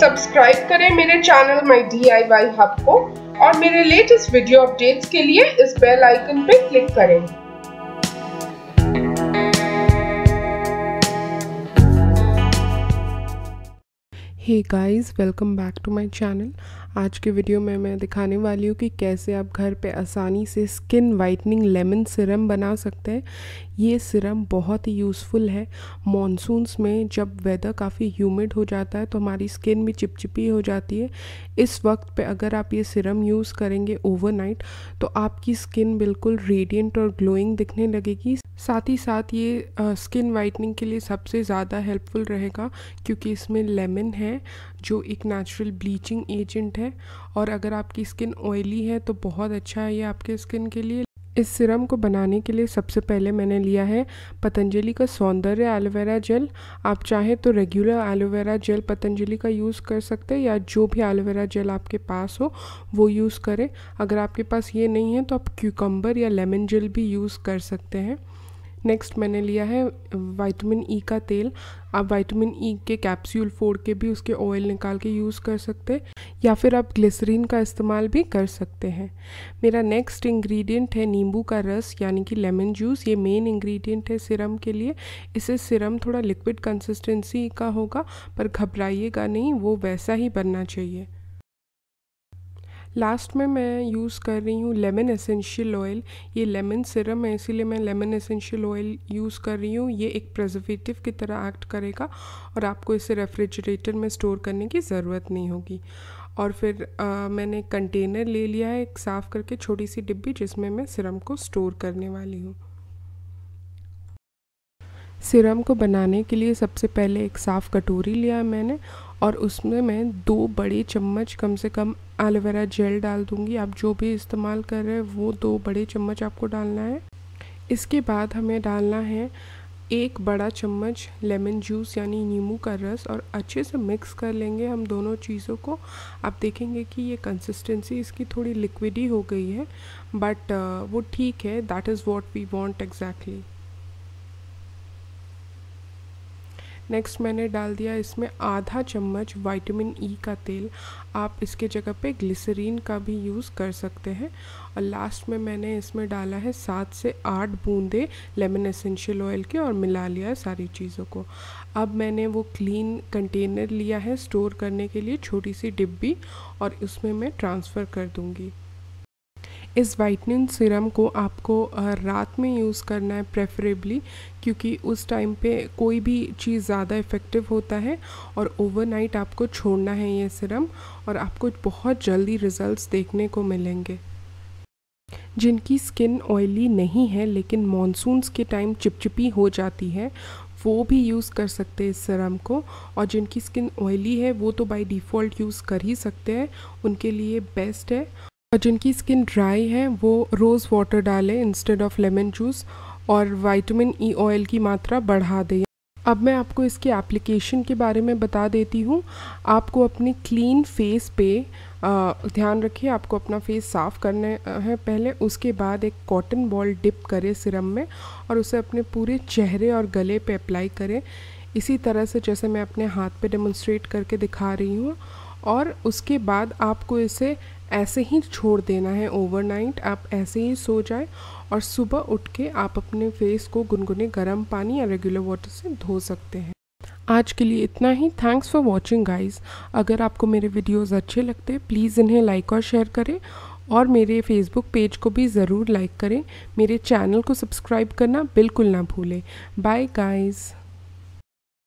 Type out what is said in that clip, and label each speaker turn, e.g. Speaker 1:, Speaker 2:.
Speaker 1: subscribe करें मेरे channel my D I Y hub को और मेरे लेटेस्ट वीडियो अपडेट्स के लिए इस बेल आइकन पर क्लिक करें hey guys welcome back to my channel आज के वीडियो में मैं दिखाने वाली हूँ कि कैसे आप घर पे आसानी से स्किन वाइटनिंग लेमन सिरम बना सकते हैं ये सिरम बहुत ही यूज़फुल है मॉनसून्स में जब वेदर काफ़ी ह्यूमिड हो जाता है तो हमारी स्किन भी चिपचिपी हो जाती है इस वक्त पे अगर आप ये सिरम यूज़ करेंगे ओवरनाइट तो आपकी स्किन बिल्कुल रेडियंट और ग्लोइंग दिखने लगेगी साथ ही साथ ये स्किन वाइटनिंग के लिए सबसे ज़्यादा हेल्पफुल रहेगा क्योंकि इसमें लेमन है जो एक नेचुरल ब्लीचिंग एजेंट है है और अगर आपकी स्किन ऑयली है तो बहुत अच्छा है ये आपके स्किन के लिए इस सिरम को बनाने के लिए सबसे पहले मैंने लिया है पतंजलि का सौंदर्य एलोवेरा जेल आप चाहें तो रेगुलर एलोवेरा जेल पतंजलि का यूज़ कर सकते हैं या जो भी एलोवेरा जेल आपके पास हो वो यूज़ करें अगर आपके पास ये नहीं है तो आप क्यूकम्बर या लेमन जेल भी यूज़ कर सकते हैं नेक्स्ट मैंने लिया है विटामिन ई e का तेल आप विटामिन ई e के कैप्सूल फोड़ के भी उसके ऑयल निकाल के यूज़ कर सकते हैं या फिर आप ग्लिसरीन का इस्तेमाल भी कर सकते हैं मेरा नेक्स्ट इंग्रेडिएंट है नींबू का रस यानी कि लेमन जूस ये मेन इंग्रेडिएंट है सिरम के लिए इसे सिरम थोड़ा लिक्विड कंसिस्टेंसी का होगा पर घबराइएगा नहीं वो वैसा ही बनना चाहिए लास्ट में मैं यूज़ कर रही हूँ लेमन एसेंशियल ऑयल ये लेमन सिरम है इसीलिए मैं लेमन एसेंशियल ऑयल यूज़ कर रही हूँ ये एक प्रजर्वेटिव की तरह एक्ट करेगा और आपको इसे रेफ्रिजरेटर में स्टोर करने की ज़रूरत नहीं होगी और फिर आ, मैंने कंटेनर ले लिया है एक साफ़ करके छोटी सी डिब्बी जिसमें मैं सिरम को स्टोर करने वाली हूँ सिरम को बनाने के लिए सबसे पहले एक साफ़ कटोरी लिया मैंने और उसमें मैं दो बड़े चम्मच कम से कम एलोवेरा जेल डाल दूँगी आप जो भी इस्तेमाल कर रहे हैं वो दो बड़े चम्मच आपको डालना है इसके बाद हमें डालना है एक बड़ा चम्मच लेमन जूस यानी नींबू का रस और अच्छे से मिक्स कर लेंगे हम दोनों चीज़ों को आप देखेंगे कि ये कंसिस्टेंसी इसकी थोड़ी लिक्विडी हो गई है बट वो ठीक है that is what we want exactly next मैंने डाल दिया इसमें आधा चम्मच विटामिन ई e का तेल आप इसके जगह पे ग्लिसरीन का भी यूज़ कर सकते हैं और लास्ट में मैंने इसमें डाला है सात से आठ बूंदे लेमन एसेंशियल ऑयल के और मिला लिया सारी चीज़ों को अब मैंने वो क्लीन कंटेनर लिया है स्टोर करने के लिए छोटी सी डिब्बी और उसमें मैं ट्रांसफ़र कर दूँगी इस वाइटनिंग सीरम को आपको रात में यूज़ करना है प्रेफरेबली क्योंकि उस टाइम पे कोई भी चीज़ ज़्यादा इफ़ेक्टिव होता है और ओवरनाइट आपको छोड़ना है ये सीरम और आपको बहुत जल्दी रिज़ल्ट देखने को मिलेंगे जिनकी स्किन ऑयली नहीं है लेकिन मॉनसून्स के टाइम चिपचिपी हो जाती है वो भी यूज़ कर सकते हैं इस सिरम को और जिनकी स्किन ऑयली है वो तो बाय डिफ़ॉल्ट यूज़ कर ही सकते हैं उनके लिए बेस्ट है और जिनकी स्किन ड्राई है वो रोज़ वाटर डालें इंस्टेड ऑफ लेमन जूस और वाइटमिन ई ऑयल की मात्रा बढ़ा दें अब मैं आपको इसके एप्लीकेशन के बारे में बता देती हूँ आपको अपने क्लीन फेस पे आ, ध्यान रखिए आपको अपना फेस साफ़ करना है पहले उसके बाद एक कॉटन बॉल डिप करें सिरम में और उसे अपने पूरे चेहरे और गले पे अप्लाई करें इसी तरह से जैसे मैं अपने हाथ पे डेमोन्स्ट्रेट करके दिखा रही हूँ और उसके बाद आपको इसे ऐसे ही छोड़ देना है ओवरनाइट आप ऐसे ही सो जाए और सुबह उठ के आप अपने फेस को गुनगुने गर्म पानी या रेगुलर वाटर से धो सकते हैं आज के लिए इतना ही थैंक्स फॉर वॉचिंग गाइज़ अगर आपको मेरे वीडियोज़ अच्छे लगते हैं प्लीज़ इन्हें लाइक और शेयर करें और मेरे फेसबुक पेज को भी ज़रूर लाइक करें मेरे चैनल को सब्सक्राइब करना बिल्कुल ना भूलें बाय गाइज़